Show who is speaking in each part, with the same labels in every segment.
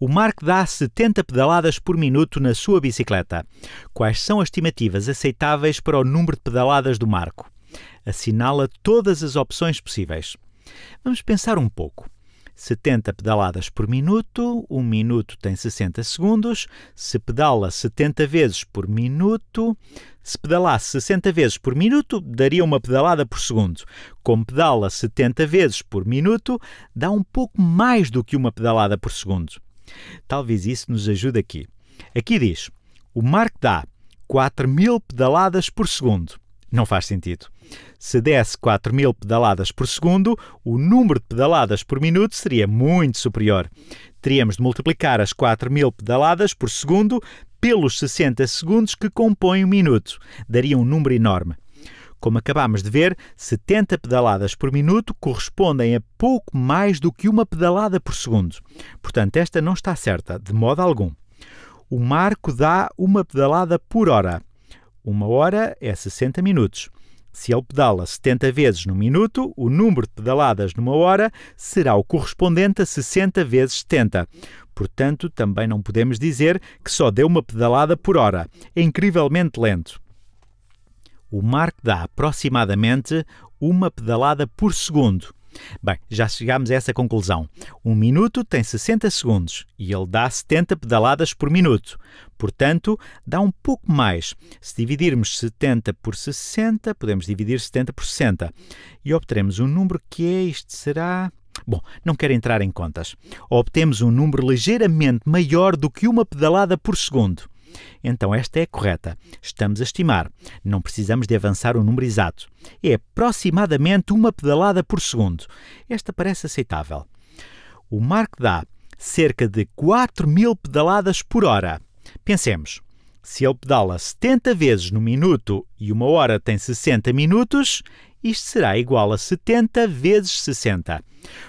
Speaker 1: O Mark dá 70 pedaladas por minuto na sua bicicleta. Quais são as estimativas aceitáveis para o número de pedaladas do Marco? Assinala todas as opções possíveis. Vamos pensar um pouco. 70 pedaladas por minuto, 1 um minuto tem 60 segundos. Se pedala 70 vezes por minuto, se pedalasse 60 vezes por minuto, daria uma pedalada por segundo. Como pedala 70 vezes por minuto, dá um pouco mais do que uma pedalada por segundo. Talvez isso nos ajude aqui. Aqui diz: o Mark dá 4000 mil pedaladas por segundo. Não faz sentido. Se desse 4000 mil pedaladas por segundo, o número de pedaladas por minuto seria muito superior. Teríamos de multiplicar as 4000 mil pedaladas por segundo pelos 60 segundos que compõem o um minuto. Daria um número enorme. Como acabámos de ver, 70 pedaladas por minuto correspondem a pouco mais do que uma pedalada por segundo. Portanto, esta não está certa, de modo algum. O marco dá uma pedalada por hora. Uma hora é 60 minutos. Se ele pedala 70 vezes no minuto, o número de pedaladas numa hora será o correspondente a 60 vezes 70. Portanto, também não podemos dizer que só deu uma pedalada por hora. É incrivelmente lento. O Mark dá aproximadamente uma pedalada por segundo. Bem, já chegámos a essa conclusão. Um minuto tem 60 segundos e ele dá 70 pedaladas por minuto. Portanto, dá um pouco mais. Se dividirmos 70 por 60, podemos dividir 70 por 60 e obteremos um número que é, isto será. Bom, não quero entrar em contas. Obtemos um número ligeiramente maior do que uma pedalada por segundo. Então esta é correta. Estamos a estimar. Não precisamos de avançar o um número exato. É aproximadamente uma pedalada por segundo. Esta parece aceitável. O Mark dá cerca de 4.000 mil pedaladas por hora. Pensemos, se ele pedala 70 vezes no minuto e uma hora tem 60 minutos, isto será igual a 70 vezes 60.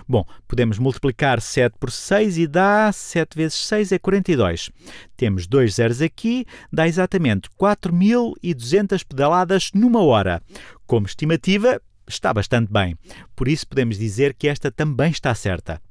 Speaker 1: Bom, podemos multiplicar 7 por 6 e dá 7 vezes 6 é 42. Temos dois zeros aqui, dá exatamente 4.200 pedaladas numa hora. Como estimativa, está bastante bem. Por isso podemos dizer que esta também está certa.